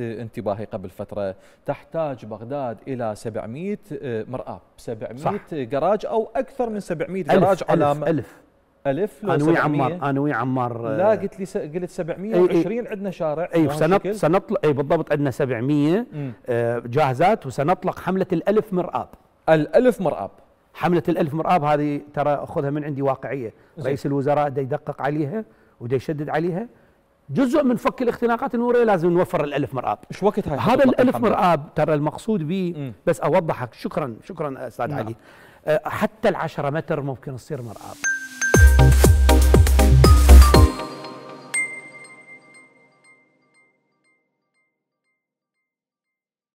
انتباهي قبل فترة تحتاج بغداد إلى 700 آه، مرأة 700 صح. جراج أو أكثر من 700 ألف جراج ألف على ألف ألف لو أنا ويا عمار أنا ويا عمار آه، لا قلت لي قلت 720 عندنا شارع أي سنطلق أي بالضبط عندنا 700 آه، جاهزات وسنطلق حملة الألف مرآب الألف مرآب حملة الألف مرآب هذه ترى أخذها من عندي واقعية رئيس الوزراء دا يدقق عليها ودا يشدد عليها جزء من فك الاختناقات النوريه لازم نوفر الالف مرآب ايش وقت هاي يعني؟ هذا الالف مرآب ترى المقصود به بس اوضحك شكرا شكرا استاذ نعم. علي أه، حتى العشرة متر ممكن تصير مرآب